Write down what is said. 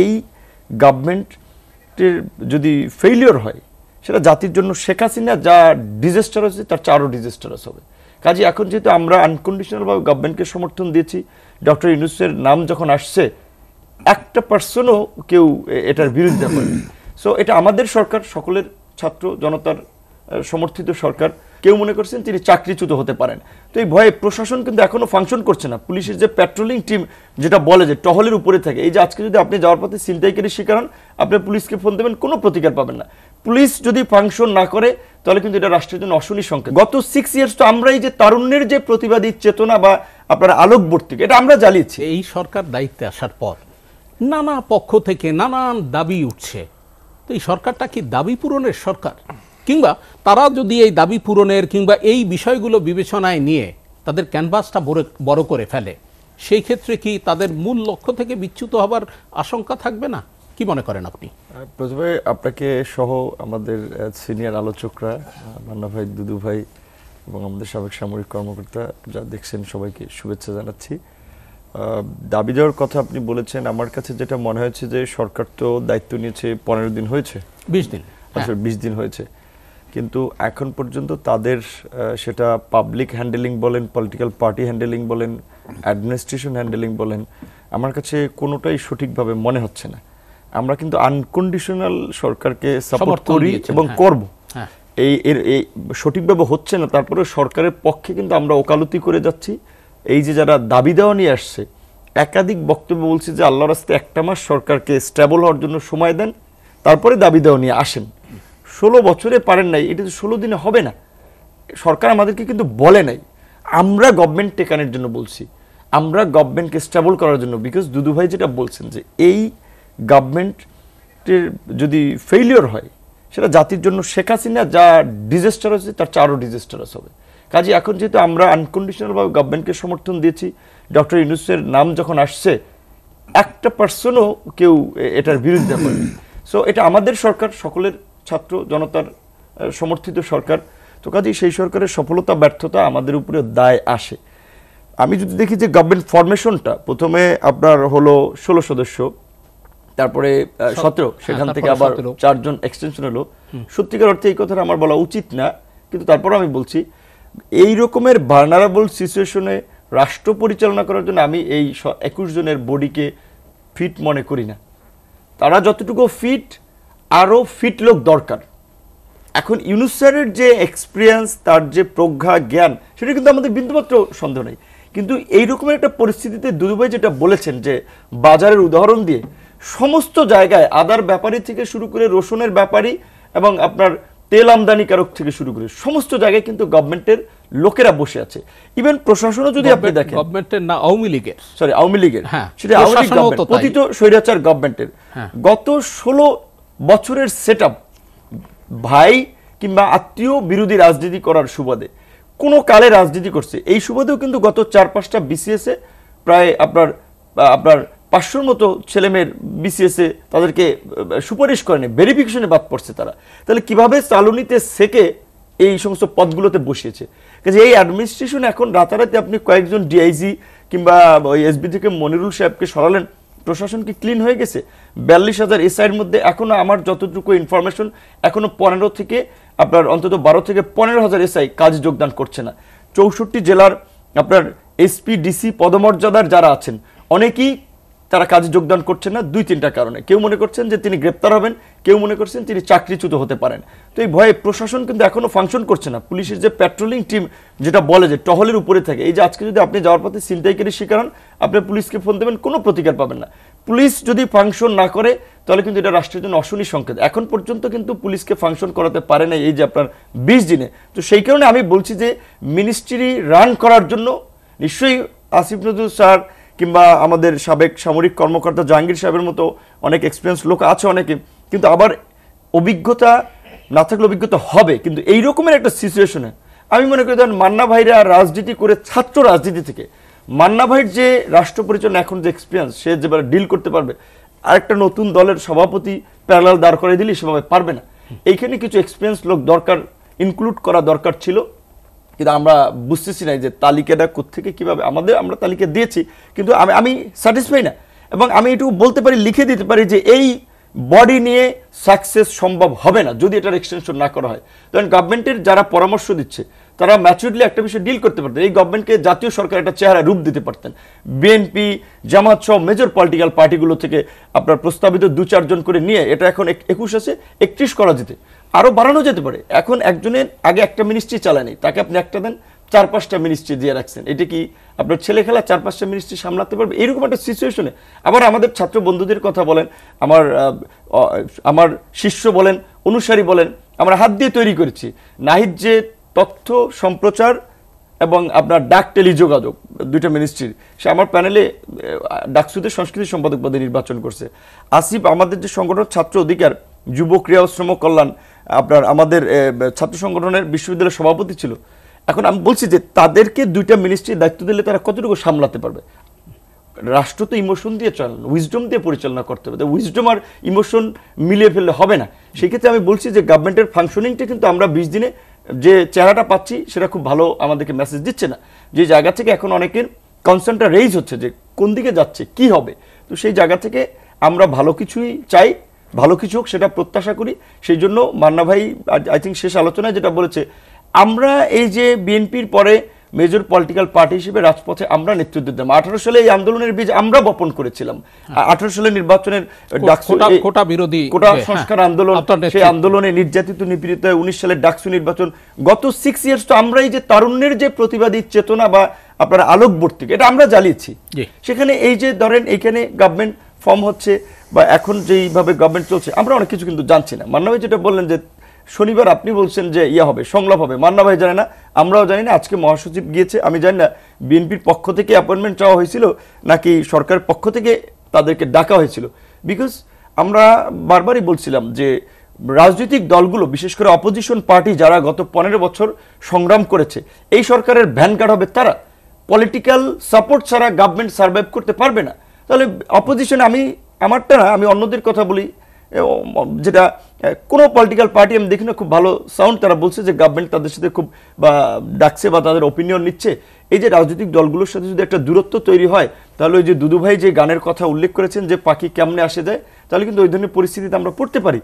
এই গভর্নমেন্টের যদি ফেইলিওর হয় সেটা জাতির জন্য শেখ হাসিনা যা ডিজাস্টার হয়েছে তার চারও ডিজাস্টারাস হবে কাজে এখন যেহেতু আমরা আনকন্ডিশনালভাবে গভর্নমেন্টকে সমর্থন দিয়েছি ডক্টর ইউনুসের নাম যখন আসছে একটা পার্সনও কেউ এটার বিরুদ্ধে করেনি সো এটা আমাদের সরকার সকলের ছাত্র জনতার সমর্থিত সরকার কেউ মনে করছেন তিনি চাকরিচ্যুত হতে পারেন তো এই ভয়ে প্রশাসন কিন্তু এখনও ফাংশন করছে না পুলিশের যে পেট্রোলিং টিম যেটা বলে যে টহলের উপরে থাকে এই যে আজকে যদি আপনি যাওয়ার পথে ছিনতাইকারী শিকার হন আপনি পুলিশকে ফোন দেবেন কোনো প্রতিকার পাবেন না পুলিশ যদি ফাংশন না করে তাহলে কিন্তু এটা রাষ্ট্রের জন্য অশনি সংকেত গত সিক্স ইয়ার্স তো আমরাই যে তারুণ্যের যে প্রতিবাদী চেতনা বা আপনার আলোকবর্তী এটা আমরা জ্বালিয়েছি এই সরকার দায়িত্বে আসার পর নানা পক্ষ থেকে নানান দাবি উঠছে তো এই সরকারটা কি দাবি পূরণের সরকার কিংবা তারা যদি এই দাবি পূরণের কিংবা এই বিষয়গুলো বিবেচনায় নিয়ে তাদের ক্যানভাসটা বড় করে ফেলে সেই ক্ষেত্রে কি তাদের মূল লক্ষ্য থেকে বিচ্যুত হবার আশঙ্কা থাকবে না কি মনে করেন আপনি প্রথমে আপনাকে সহ আমাদের সিনিয়র আলোচকরা মান্না ভাই দুদু ভাই এবং আমাদের সাবেক সামরিক কর্মকর্তা যা দেখছেন সবাইকে শুভেচ্ছা জানাচ্ছি দাবি দেওয়ার কথা আপনি বলেছেন আমার কাছে যেটা মনে হয়েছে যে সরকার তো দায়িত্ব নিয়েছে পনেরো দিন হয়েছে বিশ দিন আসলে হ্যাঁ। বিশ দিন হয়েছে কিন্তু এখন পর্যন্ত তাদের সেটা পাবলিক হ্যান্ডেলিং বলেন পলিটিক্যাল পার্টি হ্যান্ডেলিং বলেন অ্যাডমিনিস্ট্রেশন হ্যান্ডেলিং বলেন আমার কাছে কোনোটাই সঠিকভাবে মনে হচ্ছে না আমরা কিন্তু আনকন্ডিশনাল সরকারকে সাপোর্ট করি এবং হ্যাঁ, করব হ্যাঁ। এই এর এই সঠিকভাবে হচ্ছে না তারপরে সরকারের পক্ষে কিন্তু আমরা ওকালতি করে যাচ্ছি এই যে যারা দাবি দেওয়া নিয়ে আসছে একাধিক বক্তব্য বলছি যে আল্লাহ রাস্তায় একটা মাস সরকারকে স্ট্যাবল হওয়ার জন্য সময় দেন তারপরে দাবি দেওয়া নিয়ে আসেন ষোলো বছরে পারেন নাই এটা তো ষোলো দিনে হবে না সরকার আমাদেরকে কিন্তু বলে নাই আমরা গভর্নমেন্ট টেকানের জন্য বলছি আমরা গভর্নমেন্টকে স্ট্যাবল করার জন্য বিকজ দুদু ভাই যেটা বলছেন যে এই গভর্নমেন্টের যদি ফেইলিওর হয় সেটা জাতির জন্য শেখ হাসিনা যা ডিজাস্টার হয়েছে তার চারও ডিজাস্টারাস হবে কাজে এখন যেহেতু আমরা আনকন্ডিশনালভাবে গভর্নমেন্টকে সমর্থন দিয়েছি ডক্টর ইউনুসের নাম যখন আসছে একটা পার্সনও কেউ এটার বিরুদ্ধে করে সো এটা আমাদের সরকার সকলের ছাত্র জনতার সমর্থিত সরকার তো কাজেই সেই সরকারের সফলতা ব্যর্থতা আমাদের উপরে দায় আসে আমি যদি দেখি যে গভর্নমেন্ট ফরমেশনটা প্রথমে আপনার হলো ষোলো সদস্য তারপরে সতেরো সেখান হ্যাঁ, থেকে আবার চারজন এক্সটেনশন হলো সত্যিকার অর্থে এই কথাটা আমার বলা উচিত না কিন্তু তারপর আমি বলছি এই রকমের ভার্নারাবল সিচুয়েশনে রাষ্ট্র পরিচালনা করার জন্য আমি এই একুশ জনের বডিকে ফিট মনে করি না তারা যতটুকু ফিট আরও ফিট লোক দরকার এখন ইউনুস স্যারের যে এক্সপিরিয়েন্স তার যে প্রজ্ঞা জ্ঞান সেটা কিন্তু আমাদের বিন্দুমাত্র সন্দেহ নেই কিন্তু এইরকমের একটা পরিস্থিতিতে দুদুভাই যেটা বলেছেন যে বাজারের উদাহরণ দিয়ে সমস্ত জায়গায় আদার ব্যাপারি থেকে শুরু করে রসুনের ব্যাপারি এবং আপনার তেল আমদানিকারক থেকে শুরু করে সমস্ত জায়গায় কিন্তু গভর্নমেন্টের লোকেরা বসে আছে ইভেন প্রশাসনও যদি আপনি দেখেন গভর্নমেন্টের না আওয়ামী লীগের সরি আওয়ামী লীগের হ্যাঁ সেটা আওয়ামী লীগ পতিত স্বৈরাচার গভর্নমেন্টের হ্যাঁ। গত ষোলো বছরের সেট ভাই কিংবা আত্মীয় বিরোধী রাজনীতি করার সুবাদে কোনো কালে রাজনীতি করছে এই সুবাদেও কিন্তু গত চার পাঁচটা বিসিএসে প্রায় আপনার আপনার পাঁচশোর মতো ছেলেমেয়ের বিসিএসে তাদেরকে সুপারিশ করেনি ভেরিফিকেশনে বাদ পড়ছে তারা তাহলে কিভাবে চালুনিতে সেকে এই সমস্ত পদগুলোতে বসিয়েছে কাজে এই অ্যাডমিনিস্ট্রেশন এখন রাতারাতি আপনি কয়েকজন ডিআইজি কিংবা ওই এসবি থেকে মনিরুল সাহেবকে সরালেন প্রশাসন কি ক্লিন হয়ে গেছে বিয়াল্লিশ হাজার এসআইয়ের মধ্যে এখনও আমার যতটুকু ইনফরমেশন এখনও পনেরো থেকে আপনার অন্তত বারো থেকে পনেরো হাজার এসআই কাজ যোগদান করছে না চৌষট্টি জেলার আপনার এসপি ডিসি পদমর্যাদার যারা আছেন অনেকেই তারা কাজে যোগদান করছেন না দুই তিনটা কারণে কেউ মনে করছেন যে তিনি গ্রেপ্তার হবেন কেউ মনে করছেন তিনি চাকরিচ্যুত হতে পারেন তো এই ভয়ে প্রশাসন কিন্তু এখনও ফাংশন করছে না পুলিশের যে প্যাট্রোলিং টিম যেটা বলে যে টহলের উপরে থাকে এই যে আজকে যদি আপনি যাওয়ার পথে ছিনতাইকারী শিকার হন আপনি পুলিশকে ফোন দেবেন কোনো প্রতিকার পাবেন না পুলিশ যদি ফাংশন না করে তাহলে কিন্তু এটা রাষ্ট্রের জন্য অশনি সংকেত এখন পর্যন্ত কিন্তু পুলিশকে ফাংশন করাতে পারে না এই যে আপনার বিশ দিনে তো সেই কারণে আমি বলছি যে মিনিস্ট্রি রান করার জন্য নিশ্চয়ই আসিফ নজরুল স্যার কিংবা আমাদের সাবেক সামরিক কর্মকর্তা জাহাঙ্গীর সাহেবের মতো অনেক এক্সপিরিয়েন্স লোক আছে অনেকে কিন্তু আবার অভিজ্ঞতা না থাকলে অভিজ্ঞতা হবে কিন্তু এই রকমের একটা সিচুয়েশনে আমি মনে করি ধরেন মান্না ভাইরা রাজনীতি করে ছাত্র রাজনীতি থেকে মান্না ভাইয়ের যে রাষ্ট্র পরিচালনা এখন যে এক্সপিরিয়েন্স সে যেবার ডিল করতে পারবে আরেকটা নতুন দলের সভাপতি প্যারালাল দাঁড় করে দিলে সেভাবে পারবে না এইখানে কিছু এক্সপিরিয়েন্স লোক দরকার ইনক্লুড করা দরকার ছিল কিন্তু আমরা বুঝতেছি না যে তালিকাটা কোথেকে কীভাবে আমাদের আমরা তালিকা দিয়েছি কিন্তু আমি আমি স্যাটিসফাই না এবং আমি একটু বলতে পারি লিখে দিতে পারি যে এই বডি নিয়ে সাকসেস সম্ভব হবে না যদি এটার এক্সটেনশন না করা হয় তখন গভর্নমেন্টের যারা পরামর্শ দিচ্ছে তারা ম্যাচুরলি একটা বিষয় ডিল করতে পারতেন এই গভর্নমেন্টকে জাতীয় সরকার একটা চেহারা রূপ দিতে পারতেন বিএনপি জামাত সহ মেজর পলিটিক্যাল পার্টিগুলো থেকে আপনার প্রস্তাবিত দু চারজন করে নিয়ে এটা এখন একুশ আছে একত্রিশ করা যেতে আরও বাড়ানো যেতে পারে এখন একজনের আগে একটা মিনিস্ট্রি চালানি তাকে আপনি একটা দেন চার পাঁচটা মিনিস্ট্রি দিয়ে রাখছেন এটা কি আপনার ছেলে খেলা চার পাঁচটা মিনিস্ট্রি সামলাতে পারবে এরকম একটা সিচুয়েশনে আবার আমাদের ছাত্র বন্ধুদের কথা বলেন আমার আমার শিষ্য বলেন অনুসারী বলেন আমরা হাত দিয়ে তৈরি করেছি নাহিদ যে তথ্য সম্প্রচার এবং আপনার ডাক টেলিযোগাযোগ দুইটা মিনিস্ট্রির সে আমার প্যানেলে ডাকসুতে সংস্কৃতি সম্পাদক পদে নির্বাচন করছে আসিফ আমাদের যে সংগঠন ছাত্র অধিকার যুব ক্রিয়া শ্রম কল্যাণ আপনার আমাদের ছাত্র সংগঠনের বিশ্ববিদ্যালয়ের সভাপতি ছিল এখন আমি বলছি যে তাদেরকে দুইটা মিনিস্ট্রির দায়িত্ব দিলে তারা কতটুকু সামলাতে পারবে রাষ্ট্র তো ইমোশন দিয়ে চালানো উইজডম দিয়ে পরিচালনা করতে হবে উইজডম আর ইমোশন মিলিয়ে ফেললে হবে না সেক্ষেত্রে আমি বলছি যে গভর্নমেন্টের ফাংশনিংটা কিন্তু আমরা বিশ দিনে যে চেহারাটা পাচ্ছি সেটা খুব ভালো আমাদেরকে মেসেজ দিচ্ছে না যে জায়গা থেকে এখন অনেকের কনসার্নটা রেইজ হচ্ছে যে কোন দিকে যাচ্ছে কি হবে তো সেই জায়গা থেকে আমরা ভালো কিছুই চাই ভালো কিছু হোক সেটা প্রত্যাশা করি সেই জন্য মান্না ভাই আই থিঙ্ক শেষ আলোচনায় যেটা বলেছে আমরা এই যে বিএনপির পরে মেজর পলিটিক্যাল পার্টি হিসেবে রাজপথে আমরা নেতৃত্ব দিলাম আঠারো সালে এই আন্দোলনের বীজ আমরা বপন করেছিলাম হ্যাঁ। আঠারো সালে নির্বাচনের কোটা বিরোধী কোটা হ্যাঁ, সংস্কার আন্দোলন সেই আন্দোলনে নির্যাতিত নিপীড়িত উনিশ সালে ডাকসু নির্বাচন গত সিক্স ইয়ার্স তো আমরা এই যে তারুণ্যের যে প্রতিবাদী চেতনা বা আপনার আলোকবর্তিক এটা আমরা জ্বালিয়েছি সেখানে এই যে ধরেন এখানে গভর্নমেন্ট ফর্ম হচ্ছে বা এখন যেইভাবে গভর্নমেন্ট চলছে আমরা অনেক কিছু কিন্তু জানছি না মান্না ভাই যেটা বললেন যে শনিবার আপনি বলছেন যে ইয়ে হবে সংলাপ হবে মান্না ভাই জানে না আমরাও জানি না আজকে মহাসচিব গিয়েছে আমি জানি না বিএনপির পক্ষ থেকে অ্যাপয়েন্টমেন্ট চাওয়া হয়েছিল নাকি সরকারের পক্ষ থেকে তাদেরকে ডাকা হয়েছিল বিকজ আমরা বারবারই বলছিলাম যে রাজনৈতিক দলগুলো বিশেষ করে অপোজিশন পার্টি যারা গত পনেরো বছর সংগ্রাম করেছে এই সরকারের ভ্যানগার্ড হবে তারা পলিটিক্যাল সাপোর্ট ছাড়া গভর্নমেন্ট সার্ভাইভ করতে পারবে না তাহলে অপোজিশন আমি আমারটা না আমি অন্যদের কথা বলি যেটা কোনো পলিটিক্যাল পার্টি আমি দেখি না খুব ভালো সাউন্ড তারা বলছে যে গভর্নমেন্ট তাদের সাথে খুব বা ডাকছে বা তাদের অপিনিয়ন নিচ্ছে এই যে রাজনৈতিক দলগুলোর সাথে যদি একটা দূরত্ব তৈরি হয় তাহলে ওই যে দুদুভাই যে গানের কথা উল্লেখ করেছেন যে পাখি কেমনে আসে যায় তাহলে কিন্তু ওই ধরনের পরিস্থিতিতে আমরা পড়তে পারি